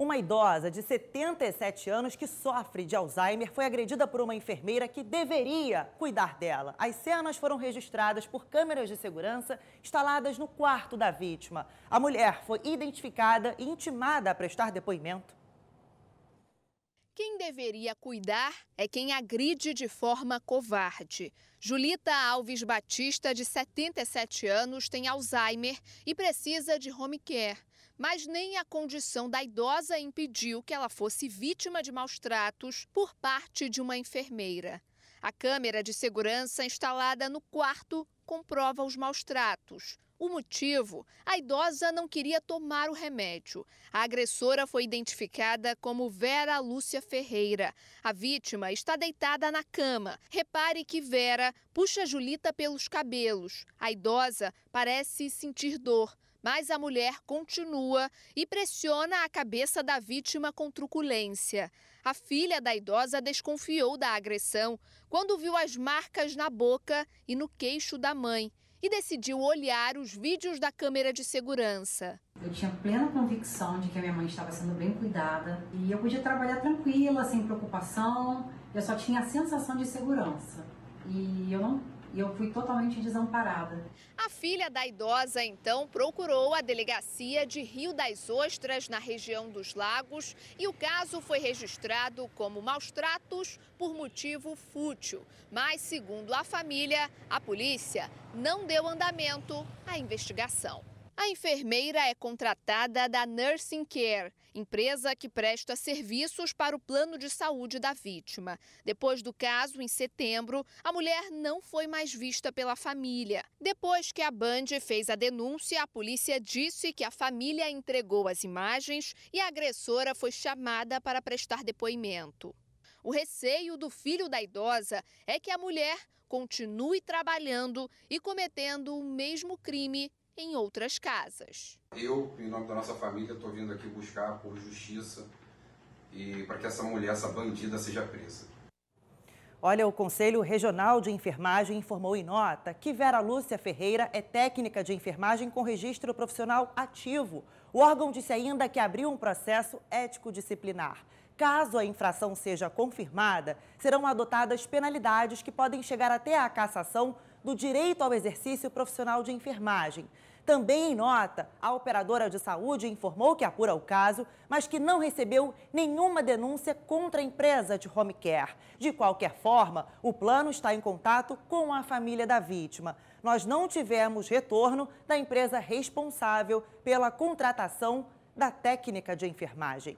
Uma idosa de 77 anos que sofre de Alzheimer foi agredida por uma enfermeira que deveria cuidar dela. As cenas foram registradas por câmeras de segurança instaladas no quarto da vítima. A mulher foi identificada e intimada a prestar depoimento. Quem deveria cuidar é quem agride de forma covarde. Julita Alves Batista, de 77 anos, tem Alzheimer e precisa de home care mas nem a condição da idosa impediu que ela fosse vítima de maus tratos por parte de uma enfermeira. A câmera de segurança instalada no quarto comprova os maus tratos. O motivo? A idosa não queria tomar o remédio. A agressora foi identificada como Vera Lúcia Ferreira. A vítima está deitada na cama. Repare que Vera puxa Julita pelos cabelos. A idosa parece sentir dor. Mas a mulher continua e pressiona a cabeça da vítima com truculência. A filha da idosa desconfiou da agressão quando viu as marcas na boca e no queixo da mãe e decidiu olhar os vídeos da câmera de segurança. Eu tinha plena convicção de que a minha mãe estava sendo bem cuidada e eu podia trabalhar tranquila, sem preocupação. Eu só tinha a sensação de segurança. E eu não e eu fui totalmente desamparada. A filha da idosa então procurou a delegacia de Rio das Ostras, na região dos Lagos, e o caso foi registrado como maus tratos por motivo fútil. Mas, segundo a família, a polícia não deu andamento à investigação. A enfermeira é contratada da Nursing Care, empresa que presta serviços para o plano de saúde da vítima. Depois do caso, em setembro, a mulher não foi mais vista pela família. Depois que a Band fez a denúncia, a polícia disse que a família entregou as imagens e a agressora foi chamada para prestar depoimento. O receio do filho da idosa é que a mulher continue trabalhando e cometendo o mesmo crime em outras casas. Eu, em nome da nossa família, estou vindo aqui buscar por justiça e para que essa mulher, essa bandida, seja presa. Olha, o Conselho Regional de Enfermagem informou em nota que Vera Lúcia Ferreira é técnica de enfermagem com registro profissional ativo. O órgão disse ainda que abriu um processo ético-disciplinar. Caso a infração seja confirmada, serão adotadas penalidades que podem chegar até a cassação do direito ao exercício profissional de enfermagem. Também em nota, a operadora de saúde informou que apura o caso, mas que não recebeu nenhuma denúncia contra a empresa de home care. De qualquer forma, o plano está em contato com a família da vítima. Nós não tivemos retorno da empresa responsável pela contratação da técnica de enfermagem.